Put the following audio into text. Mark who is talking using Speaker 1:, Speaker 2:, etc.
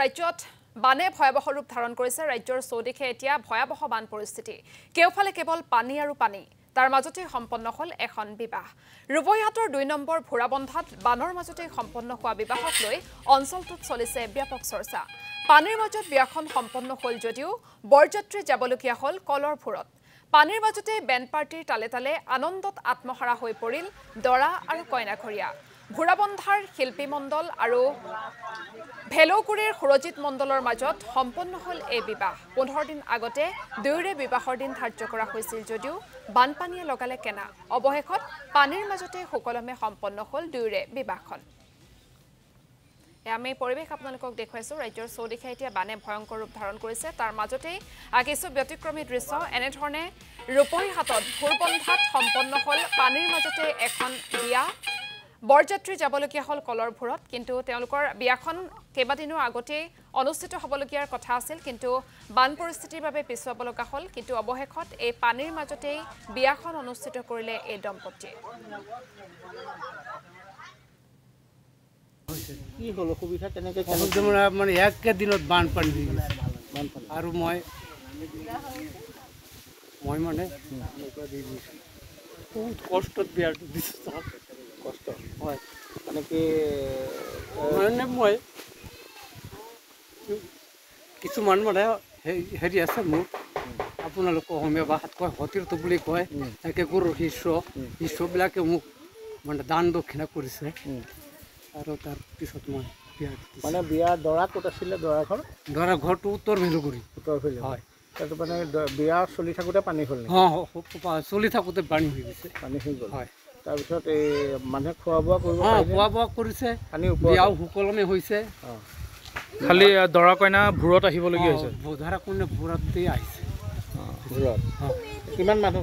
Speaker 1: ৰাজ্যত বানে ভয়াৱহ ৰূপ ধাৰণ কৰিছে ৰাজ্যৰ চৌদিশে এতিয়া ভয়াৱহ বান পৰিস্থিতি কেওফালে কেৱল পানী আৰু পানী তাৰ মাজতেই সম্পন্ন হ'ল এখন বিবাহ ৰুবৈহাটৰ দুই নম্বৰ ভুৰাবন্ধাত বানৰ মাজতেই সম্পন্ন হোৱা বিবাহক লৈ অঞ্চলটোত চলিছে ব্যাপক চৰ্চা পানীৰ মাজত বিয়াখন সম্পন্ন হ'ল যদিও বৰযাত্ৰী যাবলগীয়া হ'ল কলৰ ভূৰত পানীৰ মাজতে বেণ্ড পাৰ্টিৰ তালে তালে আনন্দত আত্মহাৰা হৈ পৰিল দৰা আৰু কইনাঘৰীয়া ঘোঁৰাবন্ধাৰ শিল্পী মণ্ডল আৰু ভেলৌকুৰিৰ সুৰজিৎ মণ্ডলৰ মাজত সম্পন্ন হ'ল এই বিবাহ পোন্ধৰ দিন আগতে দুয়োৰে বিবাহৰ দিন ধাৰ্য কৰা হৈছিল যদিও বানপানীয়ে লগালে কেনা অৱশেষত পানীৰ মাজতে সুকলমে সম্পন্ন হ'ল দুয়োৰে বিবাহখন আমি পৰিৱেশ আপোনালোকক দেখুৱাইছোঁ ৰাজ্যৰ চৌদিশে এতিয়া বানে ভয়ংকৰ ৰূপ ধাৰণ কৰিছে তাৰ মাজতেই কিছু ব্যতিক্ৰমী দৃশ্য এনেধৰণে ৰূপহীৰ হাতত ভোৰবন্ধাত সম্পন্ন হ'ল পানীৰ মাজতে এখন বিয়া বৰযাত্ৰী যাবলগীয়া হ'ল কলৰ ভূৰত কিন্তু তেওঁলোকৰ বিয়াখন কেইবাদিনো আগতেই অনুষ্ঠিত হ'বলগীয়াৰ কথা আছিল কিন্তু বান পৰিস্থিতিৰ বাবে পিছুৱাব লগা হ'ল কিন্তু অৱশেষত এই পানীৰ মাজতেই বিয়াখন অনুষ্ঠিত কৰিলে এই দম্পতীয়ে
Speaker 2: কি হ'ল অসুবিধা কষ্ট হয় মানে কি মানে মই কিছুমান মানে হেৰি আছে মোৰ আপোনালোক অসমীয়া ভাষাত কয় সতীৰ্থ বুলি কয় গুৰুৰ শিষ্য শিষ্যবিলাকে মোক মানে দান দক্ষিণা কৰিছে আৰু তাৰপিছত মই বিয়া মানে বিয়াৰ দৰা ক'ত আছিলে দৰাঘৰ দৰা ঘৰটো উত্তৰ মেলুগুৰি উত্তৰ হয় তাৰপিছত মানে বিয়া চলি থাকোঁতে পানী হ'ল অঁ চলি থাকোঁতে পানী হৈ গৈছে পানী হৈ গ'ল হয় তাৰপিছত এই মানুহে খোৱা বোৱা কৰিব অঁ খোৱা বোৱা কৰিছে বিয়াও সুকলমে হৈছে খালি দৰা কইনা ভূৰত আহিবলগীয়া হৈছে দৰা কইনা ভূৰতেই আহিছে ভূৰত কিমান মানুহ